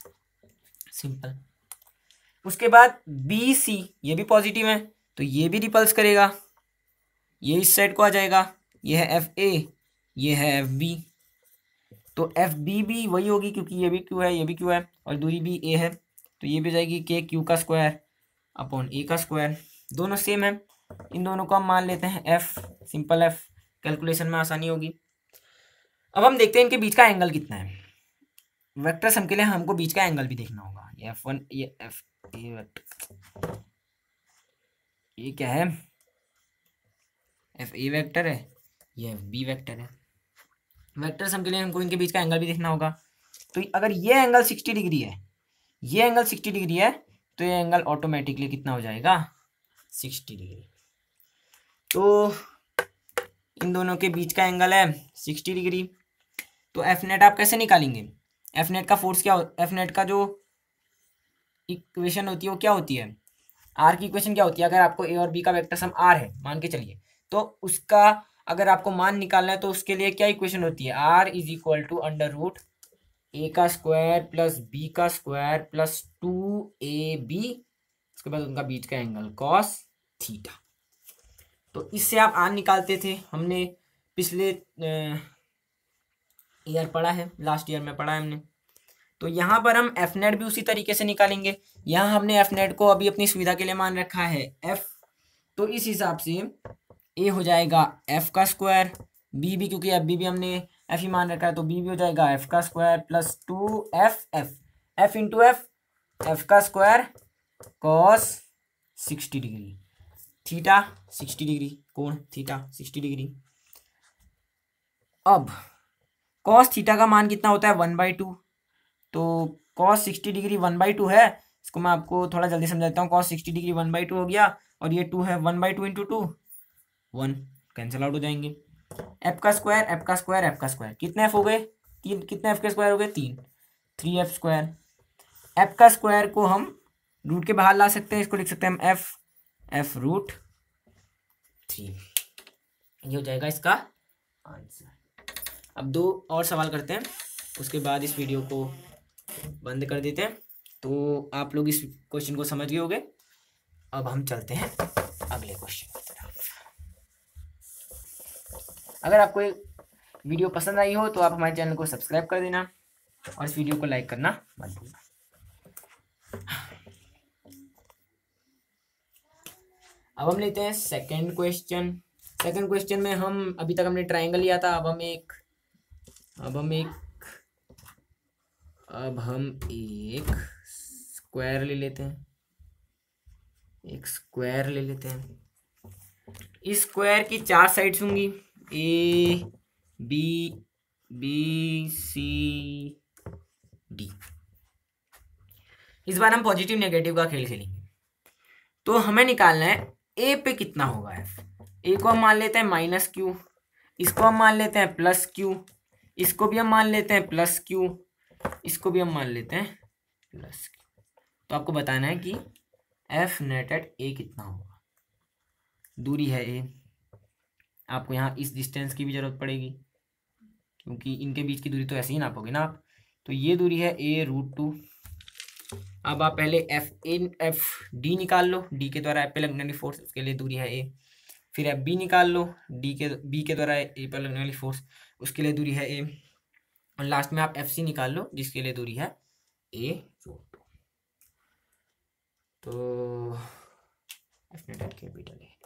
सिंपल उसके बाद बी सी ये भी पॉजिटिव है तो ये भी रिपल्स करेगा ये इस साइड को आ जाएगा ये है एफ ए ये है एफ बी तो एफ बी भी वही होगी क्योंकि ये भी क्यू है ये भी क्यू है और दूरी भी ए है तो ये भी जाएगी के क्यू का स्क्वायर अपॉन ए का स्क्वायर दोनों सेम है इन दोनों को हम मान लेते हैं एफ सिंपल एफ कैलकुलेशन में आसानी होगी अब हम देखते हैं इनके बीच का एंगल कितना है वेक्टर सम के लिए हमको बीच का एंगल भी देखना होगा ये एफ वन ये एफ ये वेक्टर ये क्या है एफ ए वेक्टर है ये एफ बी वेक्टर है वेक्टर सम के लिए हमको इनके बीच का एंगल भी देखना होगा तो अगर ये एंगल सिक्सटी डिग्री है ये एंगल सिक्सटी डिग्री है तो ये एंगल ऑटोमेटिकली कितना हो जाएगा सिक्सटी डिग्री तो इन दोनों के बीच का एंगल है सिक्सटी डिग्री तो एफ नेट आप कैसे निकालेंगे एफ नेट का फोर्स क्या एफ नेट का जो इक्वेशन होती है वो क्या होती है आर की इक्वेशन क्या होती है अगर आपको ए और बी का वेक्टर सम आर है मान के चलिए तो उसका अगर आपको मान निकालना है तो उसके लिए क्या इक्वेशन होती है R is equal to under root A का स्क्वायर प्लस बी का square plus two A B उसके बाद उनका बीच का एंगल कॉस थीटा तो इससे आप आन निकालते थे हमने पिछले ईयर पढ़ा है लास्ट ईयर में पढ़ा है हमने तो यहाँ पर हम एफ नेट भी उसी तरीके से निकालेंगे यहाँ हमने एफ नेट को अभी अपनी सुविधा के लिए मान रखा है एफ तो इस हिसाब से ए हो जाएगा एफ का स्क्वायर बी भी क्योंकि एफ बी भी हमने एफ ही मान रखा है तो बी भी हो जाएगा एफ का square plus two F F F into F F का square cos sixty degree theta sixty degree कोण थीटा सिक्सटी डिग्री अब कॉस थीटा का मान कितना होता है वन बाई टू तो cos sixty degree one by two है इसको मैं आपको थोड़ा जल्दी समझाता हूँ cos sixty degree one by two हो गया और ये टू है one by two into two one cancel out हो जाएंगे एफ का स्क्वायर एफ का स्क्वायर एफ का स्क्वायर कितने एफ हो गए तीन कितने एफ के स्क्वायर हो गए तीन थ्री एफ स्क्वायर एफ का स्क्वायर को हम रूट के बाहर ला सकते हैं इसको लिख सकते हैं हम एफ एफ रूट थ्री ये हो जाएगा इसका आंसर अब दो और सवाल करते हैं उसके बाद इस वीडियो को बंद कर देते हैं तो आप लोग इस क्वेश्चन को समझ गए होंगे अब हम चलते हैं अगले क्वेश्चन की तरफ अगर आपको वीडियो पसंद आई हो तो आप हमारे चैनल को सब्सक्राइब कर देना और इस वीडियो को लाइक करना मत भूलना अब हम लेते हैं सेकंड क्वेश्चन सेकंड क्वेश्चन में हम अभी तक हमने ट्राइंगल लिया था अब हम एक अब हम एक अब हम एक स्क्वायर ले लेते हैं एक स्क्वायर ले लेते हैं इस स्क्वायर की चार साइड्स होंगी A B B C D इस बार हम पॉजिटिव नेगेटिव का खेल खेलेंगे तो हमें निकालना है ए पे कितना होगा एफ ए को हम मान लेते हैं माइनस क्यू इसको हम मान लेते हैं प्लस क्यू इसको भी हम मान लेते हैं प्लस क्यू इसको भी हम मान लेते हैं प्लस क्यू तो आपको बताना है कि एफ नेट एट ए कितना होगा दूरी है ए आपको यहाँ इस डिस्टेंस की भी ज़रूरत पड़ेगी क्योंकि इनके बीच की दूरी तो ऐसे ही नापोगे ना आप तो ये दूरी है ए रूट टू अब आप पहले एफ इन एफ डी निकाल लो डी के द्वारा एफ पे लगने वाली फोर्स उसके लिए दूरी है ए फिर एफ बी निकाल लो डी के बी के द्वारा ए पर लगने वाली फोर्स उसके लिए दूरी है ए और लास्ट में आप एफ सी निकाल लो जिसके लिए दूरी है ए तो एफ नेट कैपिटल है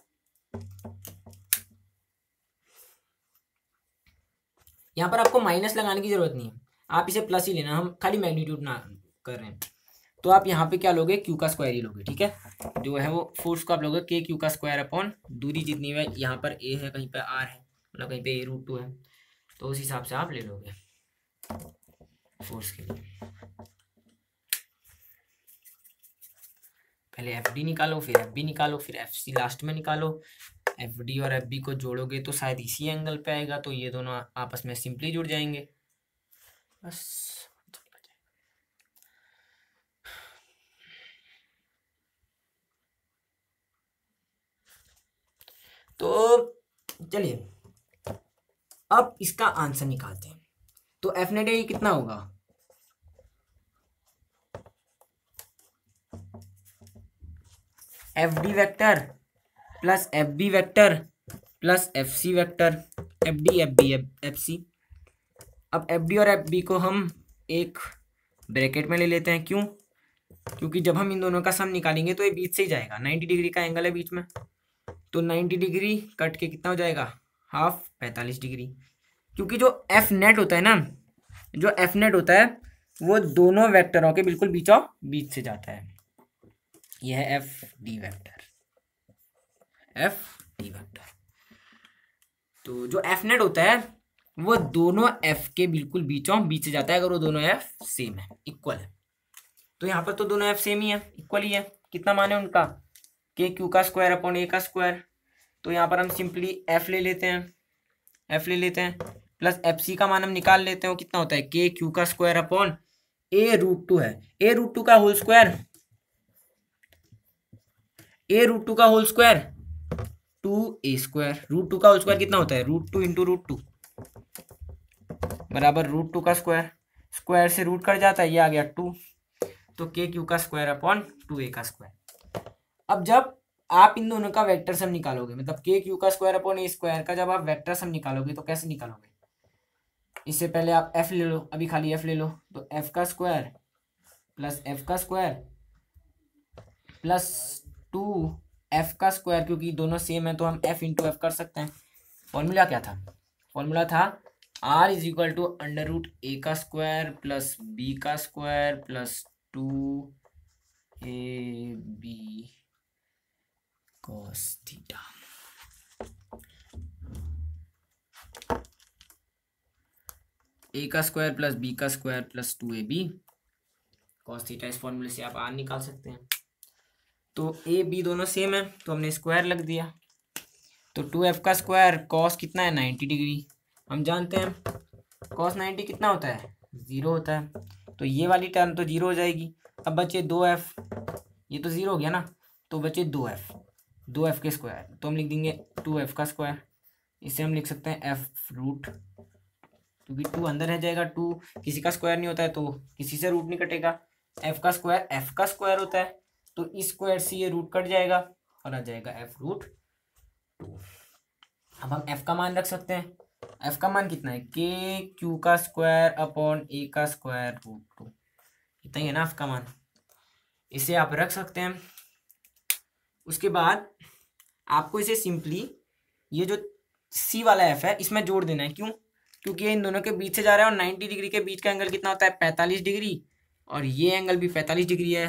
यहाँ पर आपको माइनस लगाने की जरूरत नहीं है आप इसे प्लस ही लेना हम खाली मैग्नीट्यूड ना कर रहे हैं तो आप यहाँ पे क्या लोगे क्यू का स्क्वायर ही लोगे ठीक है जो है वो फोर्स को आप लोगे के क्यू का स्क्वायर अपॉन दूरी जितनी है यहाँ पर ए है कहीं पर आर है मतलब कहीं पे ए रूट टू है तो उस हिसाब से आप ले लोगे फोर्स के लिए पहले एफ डी निकालो फिर एफ बी निकालो फिर एफ सी लास्ट में निकालो एफ डी और एफ बी को जोड़ोगे तो शायद इसी एंगल पे आएगा तो ये दोनों आपस में सिंपली जुड़ जाएंगे बस तो चलिए अब इसका आंसर निकालते हैं तो एफ नेट ए कितना होगा F D vector plus F B vector plus F C vector F D F B F C अब एफ डी और एफ बी को हम एक ब्रैकेट में ले लेते हैं क्यों क्योंकि जब हम इन दोनों का सम निकालेंगे तो ये बीच से ही जाएगा नाइन्टी डिग्री का एंगल है बीच में तो नाइन्टी डिग्री कट के कितना हो जाएगा हाफ पैंतालीस डिग्री क्योंकि जो एफ नेट होता है ना जो एफ नेट होता है वो दोनों वेक्टरों के बिल्कुल बीचों बीच से जाता है यह है F D vector F D vector तो जो एफ नेट होता है वो दोनों एफ के बिल्कुल बीचों बीच से जाता है अगर वो दोनों एफ सेम है इक्वल है तो यहाँ पर तो दोनों एफ सेम ही है इक्वल ही है कितना मान है उनका के क्यू का स्क्वायर अपॉन ए का स्क्वायर तो यहाँ पर हम सिंपली एफ ले लेते हैं एफ ले लेते हैं प्लस एफ सी का मान हम निकाल लेते हैं कितना होता है के क्यू का square upon A root two है ए रूट टू का whole square A root two का whole square two A square root two का होल स्क्वायर कितना होता है root two into root two बराबर रूट टू का स्क्वायर स्क्वायर से रूट कर जाता है ये आ गया टू तो के क्यू का स्क्वायर अपॉन टू ए का स्क्वायर अब जब आप इन दोनों का वेक्टर सम निकालोगे मतलब के क्यू का स्क्वायर अपॉन ए स्क्वायर का जब आप वेक्टर सम निकालोगे तो कैसे निकालोगे इससे पहले आप एफ ले लो अभी खाली एफ ले लो तो एफ का स्क्वायर प्लस एफ का स्क्वायर प्लस टू एफ का स्क्वायर क्योंकि दोनों सेम है तो हम एफ इंटू एफ कर सकते हैं फॉर्मूला क्या था फॉर्मूला था R is equal to under root A का स्क्वायर प्लस बी का square plus two A B cos theta. A का स्क्वायर प्लस बी का square plus two A B cos theta इस फॉर्मूले से आप आर निकाल सकते हैं तो ए बी दोनों सेम है तो हमने स्क्वायर लग दिया तो टू एफ का स्क्वायर कॉस कितना है नाइन्टी डिग्री हम जानते हैं कॉस नाइन्टी कितना होता है ज़ीरो होता है तो ये वाली टर्म तो ज़ीरो हो जाएगी अब बचे दो एफ ये तो ज़ीरो हो गया ना तो बचे दो एफ दो एफ के स्क्वायर तो हम लिख देंगे टू एफ का स्क्वायर इसे हम लिख सकते हैं एफ रूट क्योंकि टू अंदर रह जाएगा टू किसी का स्क्वायर नहीं होता है तो किसी से रूट नहीं कटेगा एफ का स्क्वायर एफ का स्क्वायर होता है तो इस स्क्वायर से ये रूट कट जाएगा और आ जाएगा एफ रूट टू अब हम एफ का मान रख सकते हैं एफ का मान कितना है के क्यू का स्क्वायर अपॉन ए का स्क्वायर रूट टू इतना ही है ना एफ का मान इसे आप रख सकते हैं उसके बाद आपको इसे सिंपली ये जो सी वाला एफ है इसमें जोड़ देना है क्यों क्योंकि ये इन दोनों के बीच से जा रहा है और 90 डिग्री के बीच का एंगल कितना होता है 45 डिग्री और ये एंगल भी 45 डिग्री है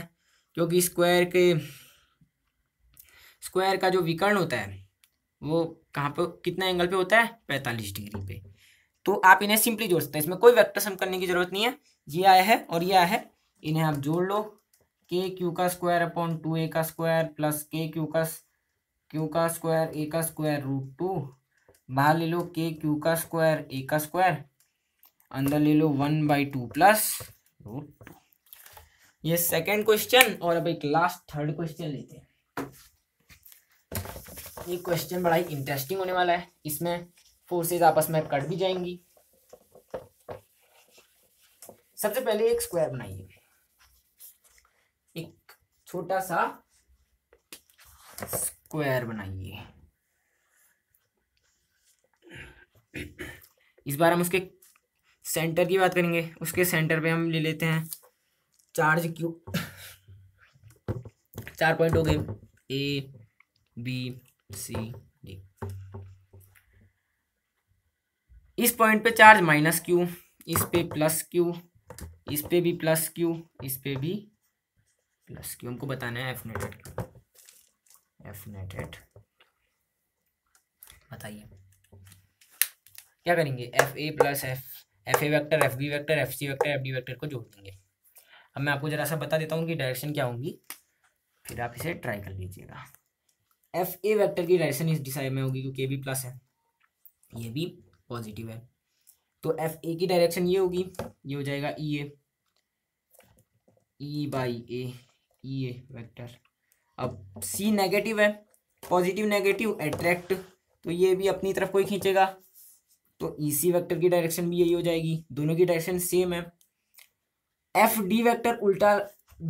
क्योंकि स्क्वायर के स्क्वायर का जो विकर्ण होता है वो कहाँ पे कितना एंगल पे होता है पैंतालीस डिग्री पे तो आप इन्हें सिंपली जोड़ सकते हैं इसमें कोई वेक्टर सम करने की जरूरत नहीं है ये आया है और ये आया है इन्हें आप जोड़ लो के क्यू का स्क्वायर अपॉन टू ए का स्क्वायर प्लस के क्यू का क्यू का स्क्वायर ए का स्क्वायर रूट टू बाहर ले लो के क्यू का स्क्वायर ए का स्क्वायर अंदर ले लो one by two plus root two ये सेकेंड क्वेश्चन और अब एक लास्ट थर्ड क्वेश्चन लेते हैं ये क्वेश्चन बड़ा ही इंटरेस्टिंग होने वाला है इसमें फोर्सेस आपस में कट भी जाएंगी सबसे पहले एक स्क्वायर बनाइए छोटा सा स्क्वायर बनाइए इस बार हम उसके सेंटर की बात करेंगे उसके सेंटर पे हम ले लेते हैं चार्ज क्यू चार पॉइंट हो गए ए बी सी डी इस पॉइंट पे चार्ज माइनस क्यू इस पे प्लस क्यू इस पे भी प्लस क्यू इस पे भी प्लस क्यू हमको बताना है F net at F net at बताइए क्या करेंगे F A plus F F A vector F B vector F C vector F D vector को जोड़ देंगे अब मैं आपको ज़रा सा बता देता हूँ कि डायरेक्शन क्या होंगी फिर आप इसे ट्राई कर लीजिएगा एफ ए वैक्टर की डायरेक्शन इस दिशा में होगी क्योंकि ए बी प्लस है ये भी पॉजिटिव है तो एफ ए की डायरेक्शन ये होगी ये हो जाएगा ई ए ई बाई ए ये वेक्टर अब सी नेगेटिव है पॉजिटिव नेगेटिव एट्रैक्ट तो ये भी अपनी तरफ कोई खींचेगा तो ई सी वैक्टर की डायरेक्शन भी यही हो जाएगी दोनों की डायरेक्शन सेम है एफ डी वैक्टर उल्टा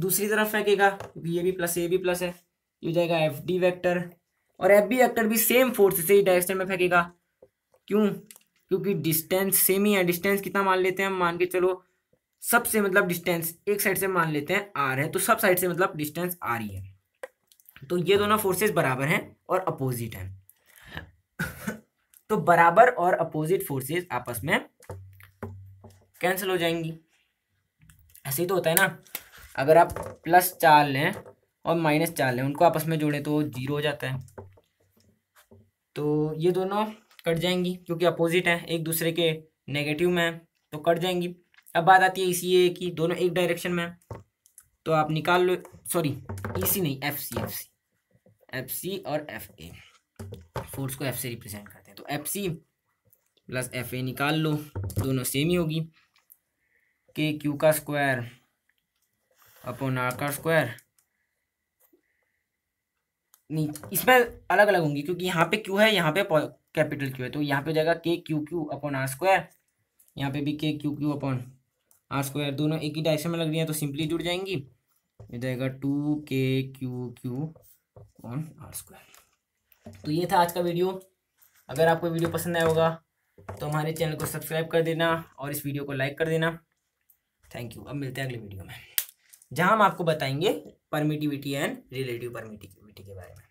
दूसरी तरफ फेंकेगा क्योंकि ये भी प्लस ये भी प्लस है ये हो जाएगा एफ डी वैक्टर और एफ बी वैक्टर भी सेम फोर्स से ही डायरेक्शन में फेंकेगा क्यों क्योंकि डिस्टेंस सेम ही है डिस्टेंस कितना मान लेते हैं हम मान के चलो सबसे मतलब डिस्टेंस एक साइड से मान लेते हैं आर है तो सब साइड से मतलब डिस्टेंस आर ही है तो ये दोनों फोर्सेस बराबर हैं और अपोजिट हैं तो बराबर और अपोजिट फोर्सेस आपस में कैंसिल हो जाएंगी ऐसे ही तो होता है ना अगर आप प्लस चार लें और माइनस चार लें उनको आपस में जोड़ें तो जीरो हो जाता है तो ये दोनों कट जाएंगी क्योंकि अपोजिट हैं एक दूसरे के नेगेटिव में तो कट जाएंगी अब बात आती है ई ए की दोनों एक डायरेक्शन में तो आप निकाल लो सॉरी ई e नहीं F C F C F C और एफ ए फोर्स को एफ से रिप्रेजेंट करते हैं तो F C plus F A निकाल लो दोनों सेम ही होगी के क्यू का स्क्वायर अपॉन आर का स्क्वायर नहीं इसमें अलग अलग होंगी क्योंकि यहाँ पे क्यू है यहाँ पे कैपिटल क्यू है तो यहाँ पे जाएगा K Q Q upon R square यहाँ पे भी K Q Q upon R square दोनों एक ही डायरेक्शन में लग रही है तो सिंपली जुड़ जाएंगी ये जाएगा two K Q Q on R square तो ये था आज का वीडियो अगर आपको वीडियो पसंद आया होगा तो हमारे चैनल को सब्सक्राइब कर देना और इस वीडियो को लाइक कर देना थैंक यू अब मिलते हैं अगले वीडियो में जहां हम आपको बताएंगे परमिटिविटी एंड रिलेटिव परमिटिविटी के बारे में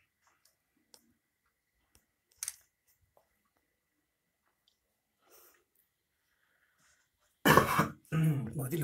Madrid